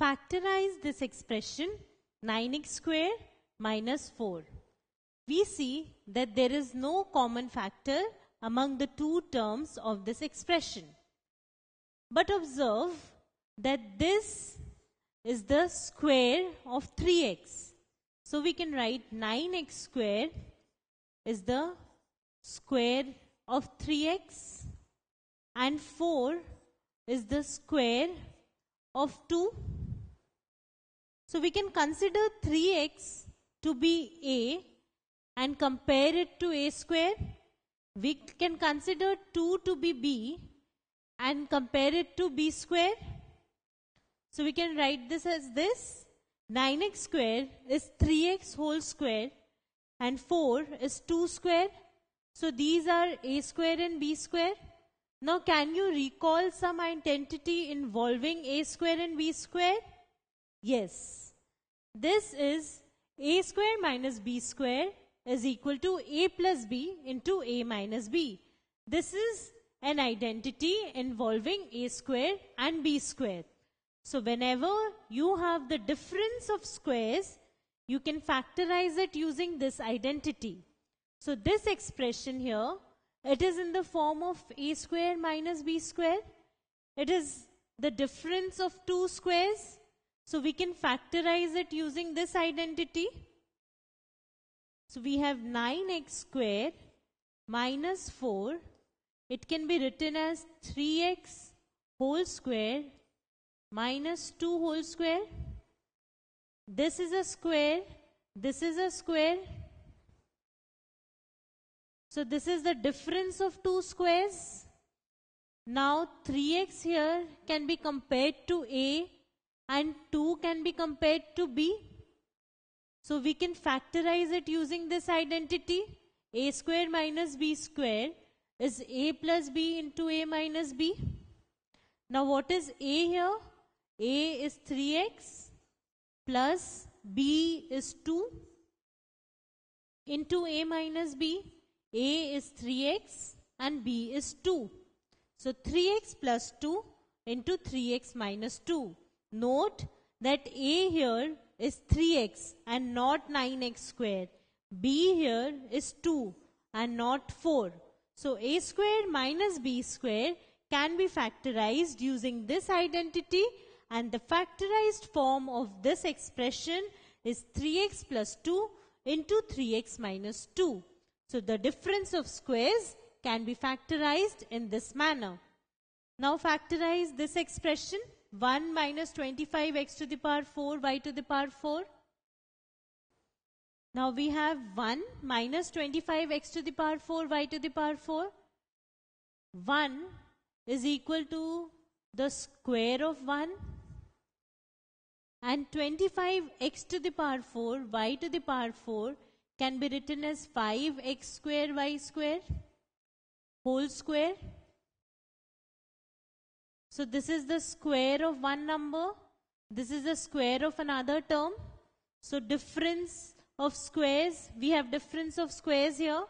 factorize this expression 9x square minus 4. We see that there is no common factor among the two terms of this expression. But observe that this is the square of 3x. So we can write 9x square is the square of 3x and 4 is the square of 2 so we can consider 3x to be a and compare it to a square. We can consider 2 to be b and compare it to b square. So we can write this as this. 9x square is 3x whole square and 4 is 2 square. So these are a square and b square. Now can you recall some identity involving a square and b square? Yes. This is a square minus b square is equal to a plus b into a minus b. This is an identity involving a square and b square. So whenever you have the difference of squares, you can factorize it using this identity. So this expression here, it is in the form of a square minus b square. It is the difference of two squares so we can factorize it using this identity. So we have 9x square minus 4. It can be written as 3x whole square minus 2 whole square. This is a square. This is a square. So this is the difference of two squares. Now 3x here can be compared to a and 2 can be compared to b. So we can factorize it using this identity. a square minus b square is a plus b into a minus b. Now what is a here? a is 3x plus b is 2 into a minus b. a is 3x and b is 2. So 3x plus 2 into 3x minus 2. Note that A here is 3x and not 9x square. B here is 2 and not 4. So A square minus B square can be factorized using this identity and the factorized form of this expression is 3x plus 2 into 3x minus 2. So the difference of squares can be factorized in this manner. Now factorize this expression. 1 minus 25x to the power 4 y to the power 4. Now we have 1 minus 25x to the power 4 y to the power 4. 1 is equal to the square of 1 and 25x to the power 4 y to the power 4 can be written as 5x square y square whole square so this is the square of one number. This is the square of another term. So difference of squares, we have difference of squares here.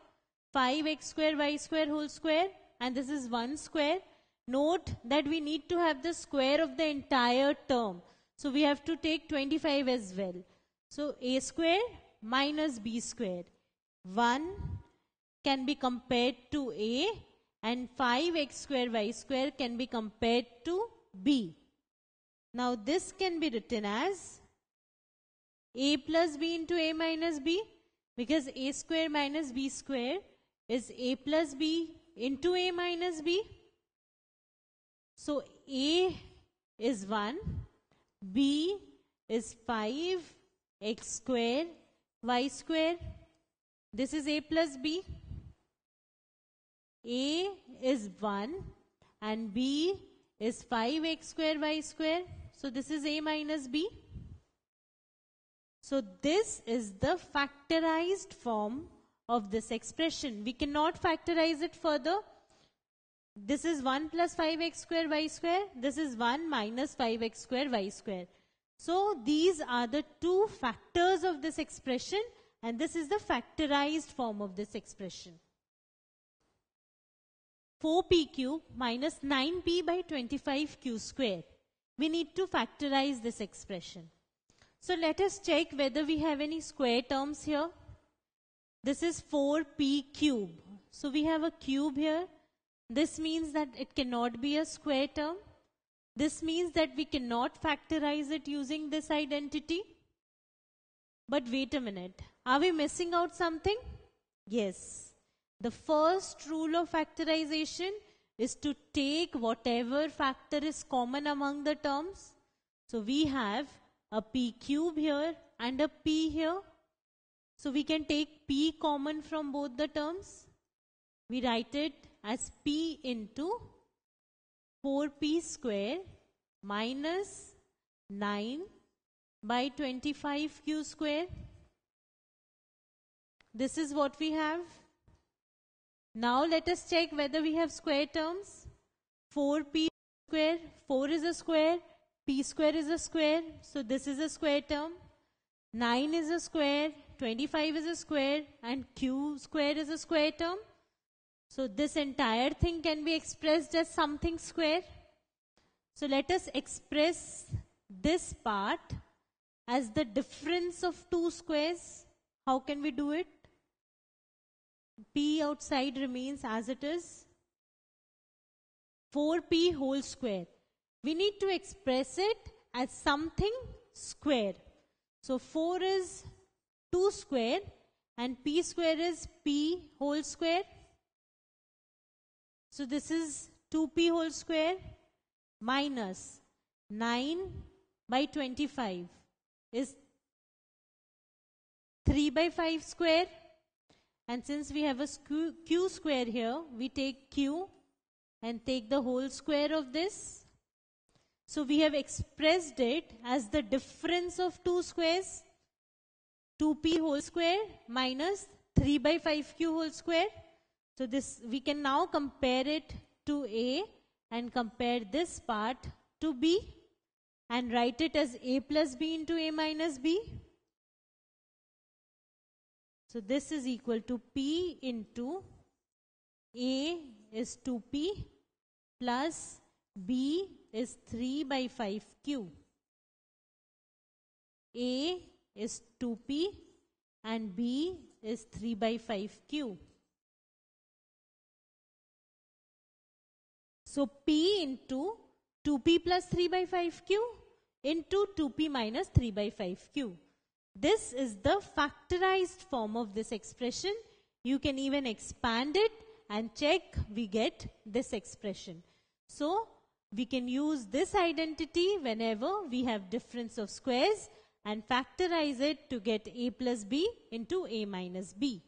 5x square y square whole square and this is 1 square. Note that we need to have the square of the entire term. So we have to take 25 as well. So a square minus b square. 1 can be compared to a and 5x square y square can be compared to b. Now this can be written as a plus b into a minus b because a square minus b square is a plus b into a minus b. So a is 1, b is 5, x square, y square. This is a plus b. A is 1 and B is 5x square y square. So this is A minus B. So this is the factorized form of this expression. We cannot factorize it further. This is 1 plus 5x square y square. This is 1 minus 5x square y square. So these are the two factors of this expression and this is the factorized form of this expression. 4 p cube minus 9p by 25q square. We need to factorize this expression. So let us check whether we have any square terms here. This is 4p cube. So we have a cube here. This means that it cannot be a square term. This means that we cannot factorize it using this identity. But wait a minute. Are we missing out something? Yes. The first rule of factorization is to take whatever factor is common among the terms. So we have a p cube here and a p here. So we can take p common from both the terms. We write it as p into 4p square minus 9 by 25q square. This is what we have. Now let us check whether we have square terms. 4p square, 4 is a square, p square is a square, so this is a square term. 9 is a square, 25 is a square and q square is a square term. So this entire thing can be expressed as something square. So let us express this part as the difference of two squares. How can we do it? P outside remains as it is 4P whole square. We need to express it as something square. So 4 is 2 square and P square is P whole square. So this is 2P whole square minus 9 by 25 is 3 by 5 square and since we have a q square here, we take q and take the whole square of this. So we have expressed it as the difference of two squares, 2p whole square minus 3 by 5q whole square. So this we can now compare it to a and compare this part to b and write it as a plus b into a minus b. So this is equal to P into A is 2P plus B is 3 by 5Q. A is 2P and B is 3 by 5Q. So P into 2P plus 3 by 5Q into 2P minus 3 by 5Q. This is the factorized form of this expression. You can even expand it and check we get this expression. So we can use this identity whenever we have difference of squares and factorize it to get a plus b into a minus b.